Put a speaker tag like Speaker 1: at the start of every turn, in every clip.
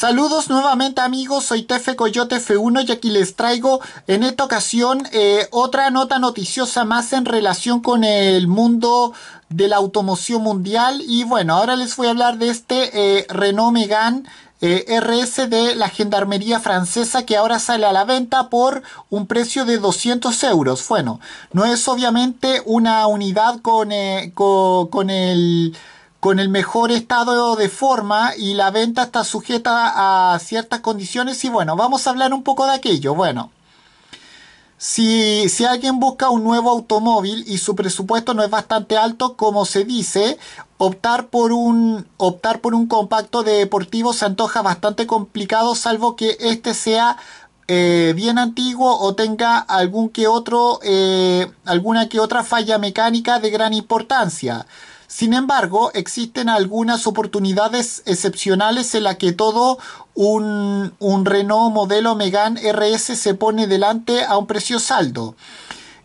Speaker 1: Saludos nuevamente amigos, soy Tefe Coyote F1 y aquí les traigo en esta ocasión eh, otra nota noticiosa más en relación con el mundo de la automoción mundial y bueno, ahora les voy a hablar de este eh, Renault Megane eh, RS de la Gendarmería Francesa que ahora sale a la venta por un precio de 200 euros. Bueno, no es obviamente una unidad con, eh, con, con el con el mejor estado de forma y la venta está sujeta a ciertas condiciones y bueno, vamos a hablar un poco de aquello. Bueno, si, alguien busca un nuevo automóvil y su presupuesto no es bastante alto, como se dice, optar por un, optar por un compacto de deportivo se antoja bastante complicado salvo que este sea eh, bien antiguo o tenga algún que otro, eh, alguna que otra falla mecánica de gran importancia. Sin embargo, existen algunas oportunidades excepcionales en las que todo un, Renault modelo Megane RS se pone delante a un precio saldo.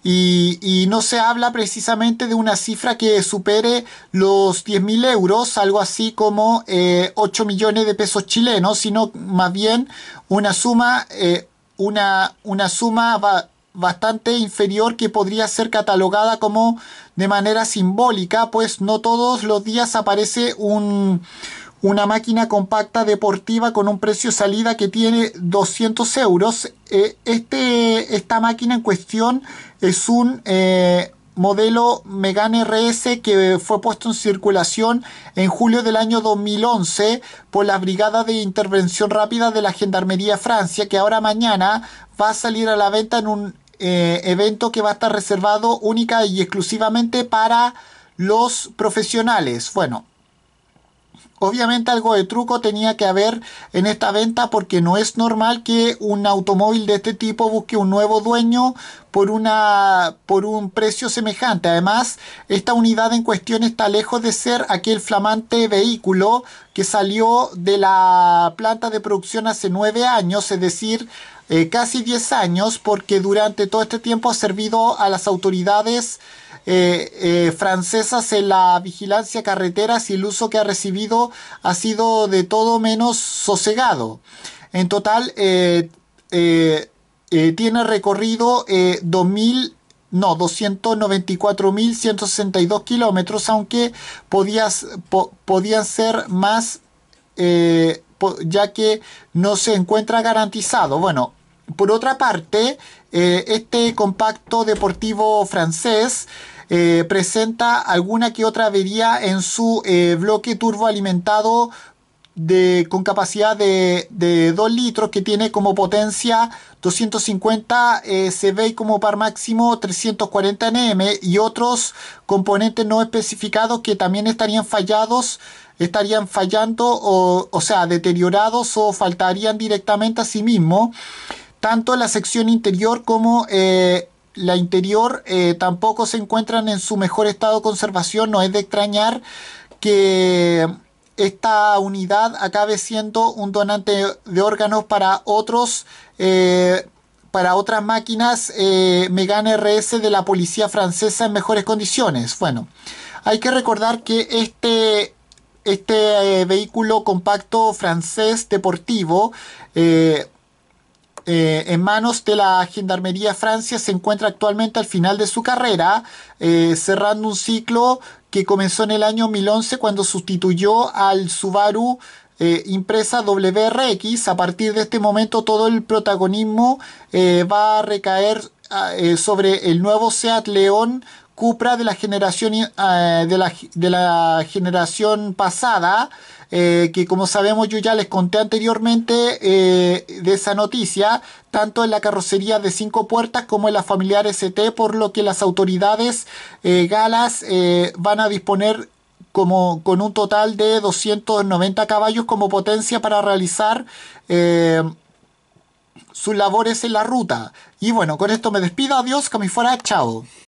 Speaker 1: Y, no se habla precisamente de una cifra que supere los 10.000 euros, algo así como 8 eh, millones de pesos chilenos, sino más bien una suma, eh, una, una suma bastante inferior que podría ser catalogada como de manera simbólica, pues no todos los días aparece una máquina compacta deportiva con un precio salida que tiene 200 euros. Eh, este, esta máquina en cuestión es un eh, modelo Megane RS que fue puesto en circulación en julio del año 2011 por la Brigada de Intervención Rápida de la Gendarmería Francia, que ahora mañana va a salir a la venta en un eh, evento que va a estar reservado única y exclusivamente para los profesionales. Bueno, Obviamente algo de truco tenía que haber en esta venta porque no es normal que un automóvil de este tipo busque un nuevo dueño por, una, por un precio semejante. Además, esta unidad en cuestión está lejos de ser aquel flamante vehículo que salió de la planta de producción hace nueve años, es decir, eh, casi 10 años porque durante todo este tiempo ha servido a las autoridades eh, eh, francesas en la vigilancia carreteras y el uso que ha recibido ha sido de todo menos sosegado. En total, tiene recorrido 2000, no, 294.162 kilómetros, aunque podías, podían ser más ya que no se encuentra garantizado. Bueno, por otra parte, eh, este compacto deportivo francés eh, presenta alguna que otra avería en su eh, bloque turboalimentado de, con capacidad de, 2 litros que tiene como potencia 250 se CV y como par máximo 340 Nm y otros componentes no especificados que también estarían fallados estarían fallando o, sea, deteriorados o faltarían directamente a sí mismo Tanto la sección interior como eh, la interior eh, tampoco se encuentran en su mejor estado de conservación. No es de extrañar que esta unidad acabe siendo un donante de órganos para otros eh, para otras máquinas eh, Megan RS de la policía francesa en mejores condiciones. Bueno, hay que recordar que este este eh, vehículo compacto francés deportivo eh, eh, en manos de la Gendarmería Francia se encuentra actualmente al final de su carrera, cerrando un ciclo que comenzó en el año 2011 cuando sustituyó al Subaru impresa WRX. A partir de este momento todo el protagonismo va a recaer ah, sobre el nuevo Seat León Cupra de la generación, eh, de, la, generación pasada, eh, que como sabemos yo ya les conté anteriormente eh, de esa noticia, tanto en la carrocería de cinco puertas como en la familiar ST, e por lo que las autoridades galas van a disponer como con un total de 290 caballos como potencia para realizar sus labores en la ruta. Y bueno, con esto me despido, adiós, que fuera, chao.